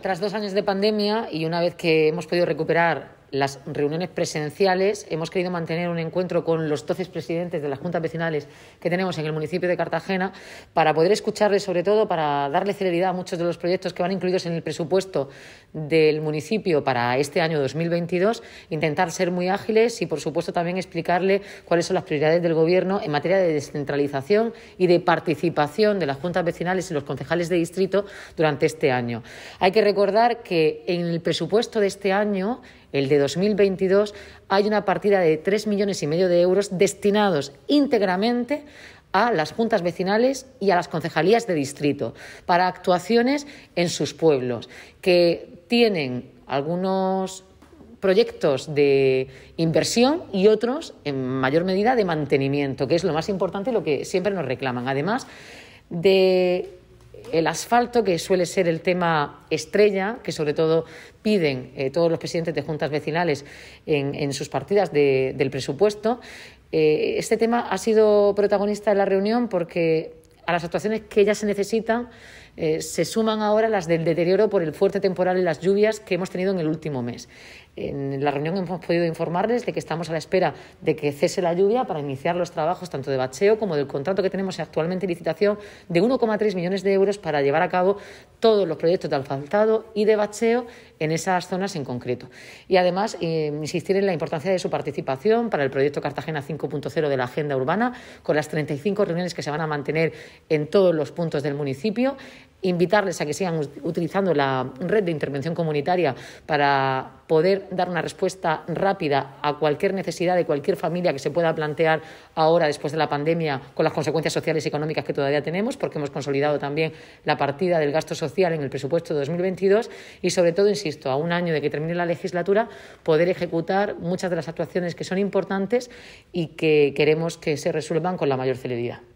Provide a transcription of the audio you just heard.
Tras dos años de pandemia y una vez que hemos podido recuperar las reuniones presenciales. Hemos querido mantener un encuentro con los 12 presidentes de las juntas vecinales que tenemos en el municipio de Cartagena para poder escucharles, sobre todo para darle celeridad a muchos de los proyectos que van incluidos en el presupuesto del municipio para este año 2022, intentar ser muy ágiles y, por supuesto, también explicarle cuáles son las prioridades del Gobierno en materia de descentralización y de participación de las juntas vecinales y los concejales de distrito durante este año. Hay que recordar que en el presupuesto de este año el de 2022, hay una partida de 3 millones y medio de euros destinados íntegramente a las juntas vecinales y a las concejalías de distrito para actuaciones en sus pueblos, que tienen algunos proyectos de inversión y otros, en mayor medida, de mantenimiento, que es lo más importante y lo que siempre nos reclaman. Además de el asfalto, que suele ser el tema estrella, que sobre todo piden eh, todos los presidentes de juntas vecinales en, sus partidas del presupuesto. Eh, este tema ha sido protagonista de la reunión porque a las actuaciones que ya se necesitan eh, se suman ahora las del deterioro por el fuerte temporal y las lluvias que hemos tenido en el último mes. En la reunión hemos podido informarles de que estamos a la espera de que cese la lluvia para iniciar los trabajos tanto de bacheo como del contrato que tenemos actualmente en licitación de 1,3 millones de euros para llevar a cabo todos los proyectos de asfaltado y de bacheo en esas zonas en concreto. Y además, eh, insistir en la importancia de su participación para el proyecto Cartagena 5.0 de la Agenda Urbana, con las 35 reuniones que se van a mantener en todos los puntos del municipio invitarles a que sigan utilizando la red de intervención comunitaria para poder dar una respuesta rápida a cualquier necesidad de cualquier familia que se pueda plantear ahora después de la pandemia con las consecuencias sociales y económicas que todavía tenemos, porque hemos consolidado también la partida del gasto social en el presupuesto de 2022 y sobre todo, insisto, a un año de que termine la legislatura, poder ejecutar muchas de las actuaciones que son importantes y que queremos que se resuelvan con la mayor celeridad.